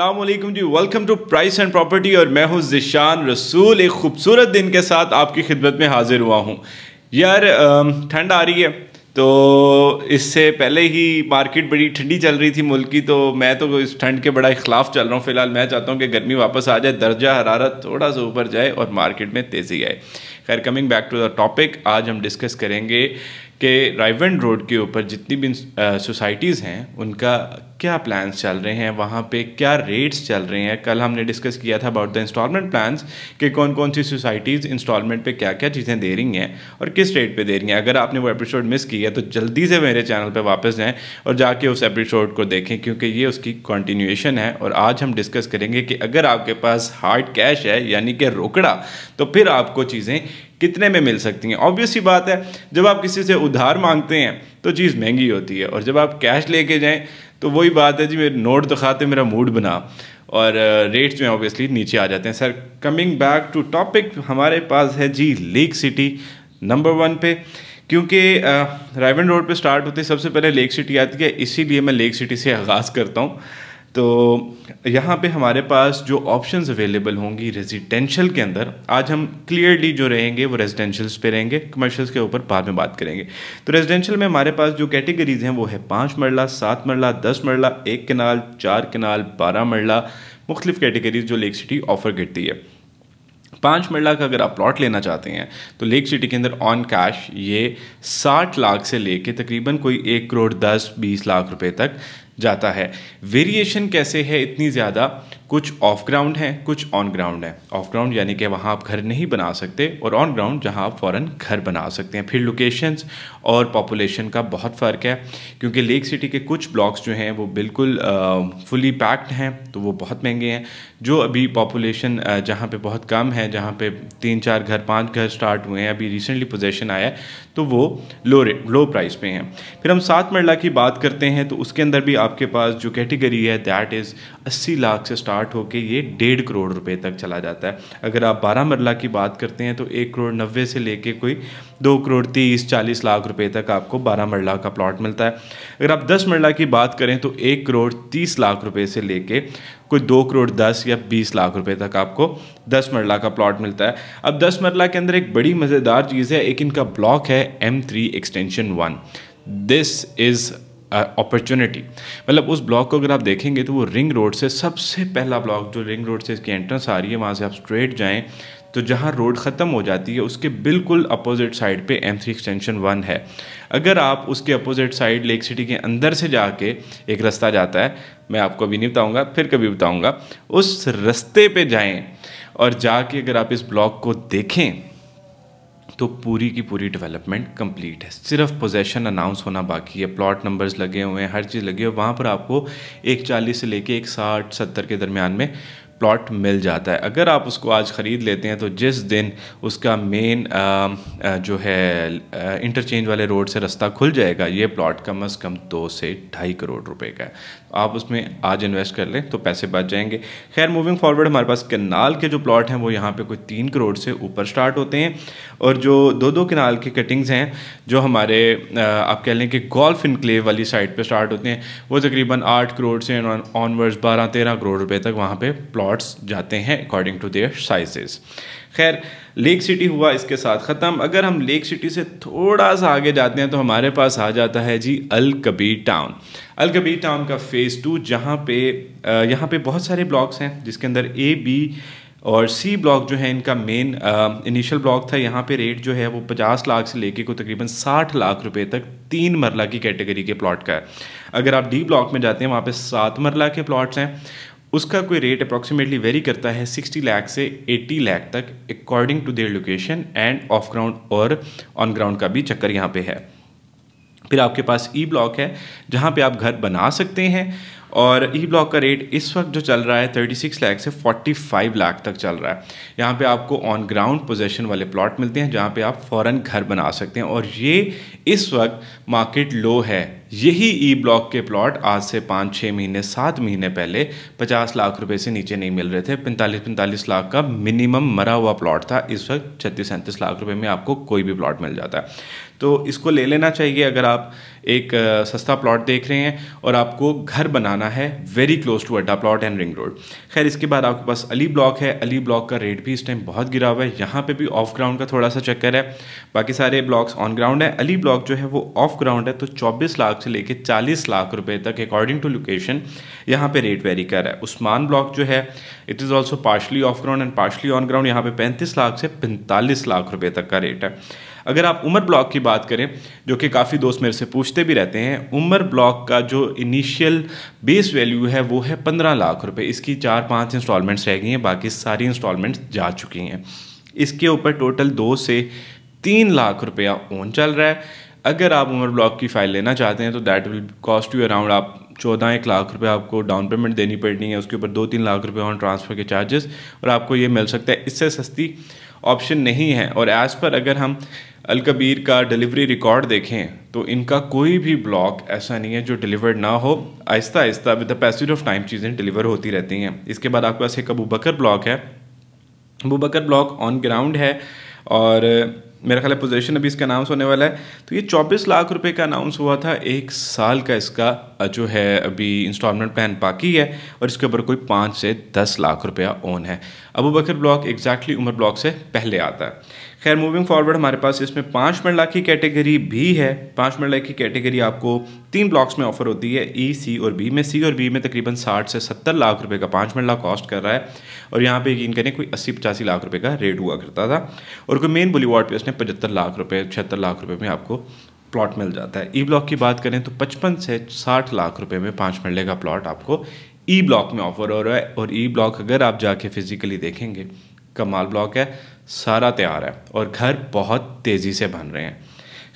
Aslam ji welcome to price and property और मैं हूं जिशान रसूल एक खूबसूरत दिन के साथ आपकी खिदमत में हाजिर हुआ हूं यार ठंड आ रही है तो इससे पहले ही मार्केट बड़ी ठंडी चल रही थी मुल्क की तो मैं तो इस ठंड के बड़ा खिलाफ चल रहा हूँ फ़िलहाल मैं चाहता हूँ कि गर्मी वापस आ जाए दर्जा हरारत थोड़ा सा ऊपर जाए और मार्केट में तेज़ी आए खैर coming back to the topic आज हम डिस्कस करेंगे के रायवेंड रोड के ऊपर जितनी भी सोसाइटीज़ हैं उनका क्या प्लान्स चल रहे हैं वहाँ पे क्या रेट्स चल रहे हैं कल हमने डिस्कस किया था अबाउट द इंस्टॉलमेंट प्लान्स कि कौन कौन सी सोसाइटीज़ इंस्टॉलमेंट पे क्या क्या चीज़ें दे रही हैं और किस रेट पे दे रही हैं अगर आपने वो एपिसोड मिस किया तो जल्दी से मेरे चैनल पर वापस जाएँ और जाके उस एपिसोड को देखें क्योंकि ये उसकी कंटिन्यूएशन है और आज हम डिस्कस करेंगे कि अगर आपके पास हार्ड कैश है यानी कि रोकड़ा तो फिर आपको चीज़ें कितने में मिल सकती हैं ऑब्वियस ही बात है जब आप किसी से उधार मांगते हैं तो चीज़ महंगी होती है और जब आप कैश लेके जाएं तो वही बात है जी मेरे नोट दिखाते मेरा मूड बना और रेट्स में ऑब्वियसली नीचे आ जाते हैं sir coming back to topic हमारे पास है G lake city number one पे क्योंकि रायवन रोड पे स्टार्ट होते सबसे पहले लेक सिटी आती है इसीलिए मैं लेक सिटी से आगाज़ करता हूँ तो यहाँ पे हमारे पास जो ऑप्शंस अवेलेबल होंगी रेजिडेंशियल के अंदर आज हम क्लियरली जो रहेंगे वो रेजिडेंशियल्स पे रहेंगे कमर्शियल्स के ऊपर बाद में बात करेंगे तो रेजिडेंशियल में हमारे पास जो कैटेगरीज हैं वो है पाँच मरला सात मरला दस मरला एक कनाल चार कनाल बारह मरला मुख्तलिफ कैटेगरीज जो लेक सिटी ऑफर करती है पाँच मरला का अगर आप प्लॉट लेना चाहते हैं तो लेक सिटी के अंदर ऑन कैश ये साठ लाख से लेके तकरीबन कोई एक करोड़ दस बीस लाख रुपए तक जाता है वेरिएशन कैसे है इतनी ज़्यादा कुछ ऑफ ग्राउंड हैं कुछ ऑन ग्राउंड हैं ऑफ ग्राउंड यानी कि वहाँ आप घर नहीं बना सकते और ऑन ग्राउंड जहाँ आप फ़ौर घर बना सकते हैं फिर लोकेशंस और पॉपुलेशन का बहुत फ़र्क है क्योंकि लेक सिटी के कुछ ब्लॉक्स जो हैं वो बिल्कुल फुली पैक्ड हैं तो वो बहुत महंगे हैं जो अभी पॉपुलेशन जहाँ पे बहुत कम है जहाँ पे तीन चार घर पाँच घर स्टार्ट हुए हैं अभी रिसेंटली पोजेशन आया है तो वो लो रेट लो प्राइस पे हैं फिर हम सात मरला की बात करते हैं तो उसके अंदर भी आपके पास जो कैटेगरी है दैट इज़ अस्सी लाख से स्टार्ट स्टार्ट होकर ये डेढ़ करोड़ रुपए तक चला जाता है अगर आप बारह मरला की बात करते हैं तो एक करोड़ नब्बे से लेके कोई दो करोड़ तीस चालीस लाख रुपए तक आपको बारह मरला का प्लॉट मिलता है अगर आप दस मरला की बात करें तो एक करोड़ तीस लाख रुपए से लेके कोई दो करोड़ दस या बीस लाख रुपए तक आपको दस मरला का प्लॉट मिलता है अब दस मरला के अंदर एक बड़ी मज़ेदार चीज़ है एक इनका ब्लॉक है M three extension one this is opportunity मतलब उस ब्लॉक को अगर आप देखेंगे तो वो रिंग रोड से सबसे पहला ब्लॉक जो रिंग रोड से इसकी एंट्रेंस आ रही है वहाँ से आप स्ट्रेट जाएँ तो जहाँ रोड ख़त्म हो जाती है उसके बिल्कुल अपोजिट साइड पे एम थ्री एक्सटेंशन वन है अगर आप उसके अपोजिट साइड लेक सिटी के अंदर से जाके एक रास्ता जाता है मैं आपको अभी नहीं बताऊँगा फिर कभी बताऊँगा उस रास्ते पे जाएं और जाके अगर आप इस ब्लॉक को देखें तो पूरी की पूरी डेवलपमेंट कंप्लीट है सिर्फ पोजेशन अनाउंस होना बाकी है प्लॉट नंबर्स लगे हुए हैं हर चीज़ लगी है वहाँ पर आपको एक चालीस से लेके एक साठ सत्तर के दरमियान में प्लॉट मिल जाता है अगर आप उसको आज ख़रीद लेते हैं तो जिस दिन उसका मेन जो है इंटरचेंज वाले रोड से रास्ता खुल जाएगा ये प्लॉट कम अज़ कम दो से ढाई करोड़ रुपए का है तो आप उसमें आज इन्वेस्ट कर लें तो पैसे बच जाएंगे खैर मूविंग फॉरवर्ड हमारे पास कनाल के जो प्लॉट हैं वो यहाँ पर कोई तीन करोड़ से ऊपर स्टार्ट होते हैं और जो दो दो किनाल की कटिंग्स हैं जो हमारे आप कह लें कि गोल्फ इनक्लेव वाली साइड पर स्टार्ट होते हैं वो तकरीबन आठ करोड़ से ऑनवर्ड्स बारह तेरह करोड़ रुपये तक वहाँ पर प्लॉट प्लॉट्स जाते हैं अकॉर्डिंग टू देयर साइजेस खैर लेक सिटी हुआ इसके साथ ख़त्म अगर हम लेक सिटी से थोड़ा सा आगे जाते हैं तो हमारे पास आ जाता है जी अल कबीर टाउन अल कबीर टाउन का फ़ेज़ टू जहाँ पे यहाँ पे बहुत सारे ब्लॉक्स हैं जिसके अंदर ए बी और सी ब्लॉक जो है इनका मेन इनिशियल ब्लॉक था यहाँ पे रेट जो है वो 50 लाख से लेके को तकरीबन 60 लाख रुपए तक तीन मरला की कैटेगरी के प्लॉट का है अगर आप डी ब्लॉक में जाते हैं वहाँ पे सात मरला के प्लॉट्स हैं उसका कोई रेट अप्रॉक्सीमेटली वेरी करता है 60 लाख से 80 लाख तक according to their location and off ground और ऑन ग्राउंड का भी चक्कर यहाँ पे है फिर आपके पास ई e ब्लॉक है जहाँ पे आप घर बना सकते हैं और ई e ब्लॉक का रेट इस वक्त जो चल रहा है 36 लाख से 45 लाख तक चल रहा है यहाँ पे आपको ऑन ग्राउंड पोजेशन वाले प्लॉट मिलते हैं जहाँ पे आप फ़ौरन घर बना सकते हैं और ये इस वक्त मार्केट लो है यही ई ब्लॉक के प्लॉट आज से पाँच छः महीने सात महीने पहले पचास लाख रुपए से नीचे नहीं मिल रहे थे पैंतालीस पैंतालीस लाख का मिनिमम मरा हुआ प्लॉट था इस वक्त छत्तीस सैंतीस लाख रुपए में आपको कोई भी प्लॉट मिल जाता है तो इसको ले लेना चाहिए अगर आप एक सस्ता प्लॉट देख रहे हैं और आपको घर बनाना है very close to Adda Plot and Ring Road खैर इसके बाद आपके पास अली ब्लॉक है अली ब्लॉक का रेट भी इस टाइम बहुत गिरा हुआ है यहाँ पे भी ऑफ ग्राउंड का थोड़ा सा चक्कर है बाकी सारे ब्लॉक्स ऑन ग्राउंड है अली ब्लॉक जो है वो ऑफ ग्राउंड है तो चौबीस लाख से लेकर चालीस लाख रुपये तक अकॉर्डिंग टू लोकेशन यहाँ पर रेट वेरी कर रहा है उस्मान ब्लॉक जो है it is also partially off ground and partially on ground यहाँ पर पैंतीस लाख से पैंतालीस लाख रुपये तक का रेट है अगर आप उमर ब्लॉक की बात करें जो कि काफ़ी दोस्त मेरे से पूछते भी रहते हैं उमर ब्लॉक का जो इनिशियल बेस वैल्यू है वो है पंद्रह लाख रुपये इसकी चार पाँच इंस्टॉलमेंट्स रह गई हैं बाकी सारी इंस्टॉलमेंट्स जा चुकी हैं इसके ऊपर टोटल दो से तीन लाख रुपया ओन चल रहा है अगर आप उमर ब्लॉक की फ़ाइल लेना चाहते हैं तो that will cost you around आप चौदह एक लाख रुपए आपको डाउन पेमेंट देनी पड़नी है उसके ऊपर दो तीन लाख रुपए ऑन ट्रांसफ़र के चार्जेस और आपको ये मिल सकता है इससे सस्ती ऑप्शन नहीं है और एज़ पर अगर हम अलकबीर का डिलीवरी रिकॉर्ड देखें तो इनका कोई भी ब्लॉक ऐसा नहीं है जो डिलीवर्ड ना हो आहिस्ता आहिस्ता with the passage of time चीज़ें डिलीवर होती रहती हैं इसके बाद आपके पास एक अबू बकर ब्लॉक है Abu Bakr block on ground है और मेरा ख्याल है अभी इसका अनाउंस होने वाला है तो ये चौबीस लाख रुपए का अनाउंस हुआ था एक साल का इसका जो है अभी इंस्टॉलमेंट प्लान बाकी है और इसके ऊपर कोई पाँच से दस लाख रुपया ओन है Abu Bakr block exactly Umar block से पहले आता है खैर मूविंग फॉरवर्ड हमारे पास इसमें पाँच मरला की कैटेगरी भी है पाँच मरला की कैटेगरी आपको तीन ब्लॉक्स में ऑफर होती है ई e, सी और बी में सी और बी में तकरीबन साठ से सत्तर लाख रुपए का पाँच मरला कॉस्ट कर रहा है और यहाँ पे यकीन करें कोई अस्सी पचासी लाख रुपए का रेट हुआ करता था और कोई मेन बुलीवार्ड पे उसने पचहत्तर लाख रुपये छिहत्तर लाख रुपये में आपको प्लॉट मिल जाता है ई e ब्लॉक की बात करें तो पचपन से साठ लाख रुपये में पाँच मरले का प्लॉट आपको ई e ब्लॉक में ऑफर हो रहा है और ई e ब्लॉक अगर आप जाके फिजिकली देखेंगे कमाल ब्लॉक है सारा तैयार है और घर बहुत तेज़ी से बन रहे हैं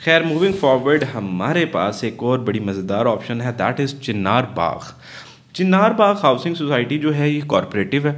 खैर मूविंग फॉरवर्ड हमारे पास एक और बड़ी मज़ेदार ऑप्शन है that is Chinar Bagh Chinar Bagh housing society जो है ये कॉरपोरेटिव है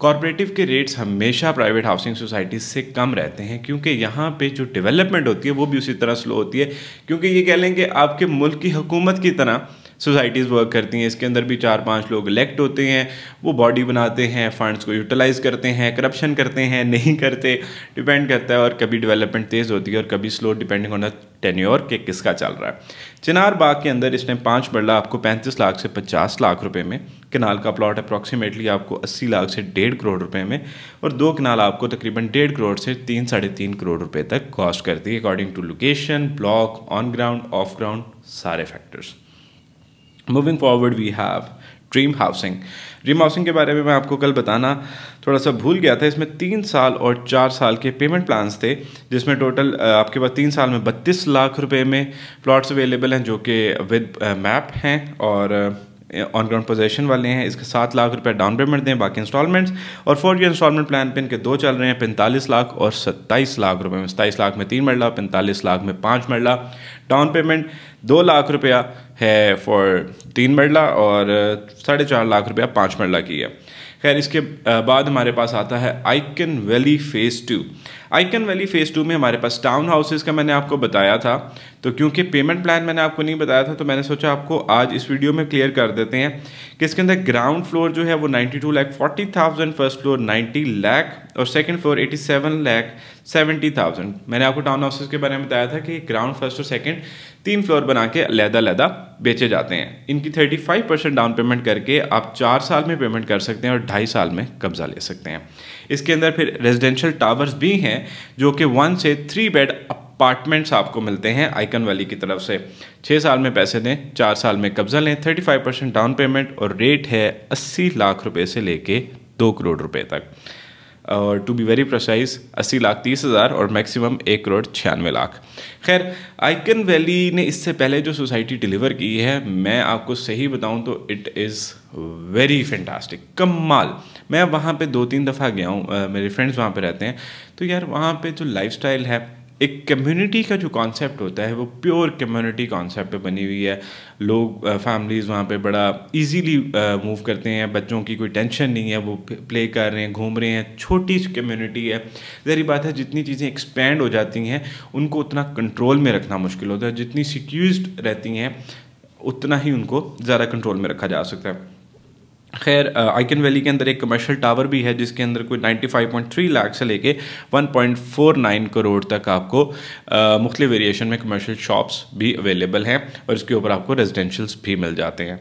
कॉरपोरेटिव के रेट्स हमेशा प्राइवेट हाउसिंग सोसाइटीज़ से कम रहते हैं क्योंकि यहाँ पे जो डेवलपमेंट होती है वो भी उसी तरह स्लो होती है क्योंकि ये कह लें कि आपके मुल्क की हुकूमत की तरह सोसाइटीज़ वर्क करती हैं इसके अंदर भी चार पाँच लोग इलेक्ट होते हैं वो बॉडी बनाते हैं फंड्स को यूटिलाइज़ करते हैं करप्शन करते हैं नहीं करते डिपेंड करता है और कभी डेवलपमेंट तेज़ होती है और कभी slow depending on the tenure के किसका चल रहा है चिनार बाग के अंदर इसने पाँच बड़ला आपको पैंतीस लाख से पचास लाख रुपये में किनाल का प्लॉट अप्रॉक्सीमेटली आपको अस्सी लाख से डेढ़ करोड़ रुपये में और दो किनाल आपको तकरीबन डेढ़ करोड़ से तीन साढ़े तीन करोड़ रुपये तक कॉस्ट करती है according to location block on ground off ground सारे factors moving forward we have Dream Housing Dream Housing के बारे में मैं आपको कल बताना थोड़ा सा भूल गया था इसमें तीन साल और चार साल के पेमेंट प्लान्स थे जिसमें टोटल आपके पास तीन साल में बत्तीस लाख रुपए में प्लॉट्स अवेलेबल हैं जो कि विद मैप हैं और ऑन ग्राउंड पोजेशन वाले हैं इसके सात लाख रुपए डाउन पेमेंट दें बाकी इंस्टॉलमेंट्स और फोर ईयर इंस्टॉलमेंट प्लान पे इनके दो चल रहे हैं पैंतालीस लाख और सत्ताईस लाख रुपए में सत्ताईस लाख में तीन मरला पैंतालीस लाख में पाँच मरला डाउन पेमेंट दो लाख रुपया है फॉर तीन मरला और साढ़े चार लाख रुपया पाँच मरला की है खैर इसके बाद हमारे पास आता है Icon Valley phase two Icon Valley phase two में हमारे पास टाउन हाउसेज़ का मैंने आपको बताया था तो क्योंकि पेमेंट प्लान मैंने आपको नहीं बताया था तो मैंने सोचा आपको आज इस वीडियो में क्लियर कर देते हैं कि इसके अंदर ग्राउंड फ्लोर जो है वो ninety two lakh forty thousand first floor ninety lakh और second floor eighty seven lakh seventy thousand मैंने आपको टाउन हाउसेज के बारे में बताया था कि ग्राउंड फर्स्ट और सेकेंड तीन फ्लोर बना के अलहदा लहदा बेचे जाते हैं इनकी thirty five percent down payment करके आप चार साल में पेमेंट कर सकते हैं और ढाई साल में कब्जा ले सकते हैं इसके अंदर फिर रेजिडेंशियल टावर्स भी हैं जो कि वन से थ्री बेड अपार्टमेंट्स आपको मिलते हैं आइकन वैली की तरफ से छः साल में पैसे दें चार साल में कब्जा लें thirty five percent down payment और रेट है अस्सी लाख रुपये से लेके दो करोड़ रुपये तक और टू बी वेरी प्रोसाइज अस्सी लाख तीस हज़ार और मैक्सिमम एक करोड़ छियानवे लाख खैर आइकन वैली ने इससे पहले जो सोसाइटी डिलीवर की है मैं आपको सही बताऊं तो इट इज़ वेरी फैंटास्टिक कमाल मैं वहाँ पे दो तीन दफ़ा गया हूँ मेरे फ्रेंड्स वहाँ पे रहते हैं तो यार वहाँ पे जो लाइफस्टाइल है एक कम्युनिटी का जो कॉन्सेप्ट होता है वो प्योर कम्युनिटी कॉन्सेप्ट बनी हुई है लोग फैमिलीज़ वहाँ पे बड़ा इजीली मूव करते हैं बच्चों की कोई टेंशन नहीं है वो प्ले कर रहे हैं घूम रहे हैं छोटी कम्युनिटी है जहरी बात है जितनी चीज़ें एक्सपेंड हो जाती हैं उनको उतना कंट्रोल में रखना मुश्किल होता है जितनी सिक्यूज रहती हैं उतना ही उनको ज़्यादा कंट्रोल में रखा जा सकता है खैर आइकन वैली के अंदर एक कमर्शियल टावर भी है जिसके अंदर कोई 95.3 लाख से लेके 1.49 करोड़ तक आपको मुख्तु वेरिएशन में कमर्शियल शॉप्स भी अवेलेबल हैं और इसके ऊपर आपको रेजिडेंशल्स भी मिल जाते हैं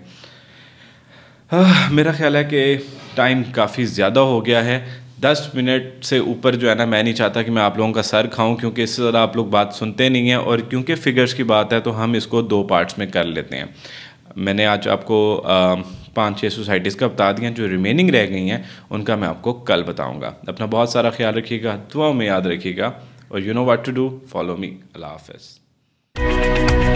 आ, मेरा ख्याल है कि टाइम काफ़ी ज़्यादा हो गया है दस मिनट से ऊपर जो है ना मैं नहीं चाहता कि मैं आप लोगों का सर खाऊं क्योंकि इससे ज़्यादा आप लोग बात सुनते नहीं हैं और क्योंकि फ़िगर्स की बात है तो हम इसको दो पार्ट्स में कर लेते हैं मैंने आज आपको आ, पाँच छः सोसाइटीज़ का बता दिया जो रिमेनिंग रह गई हैं उनका मैं आपको कल बताऊँगा अपना बहुत सारा ख्याल रखिएगा दुआओं में याद रखिएगा और you know what to do follow me Allah half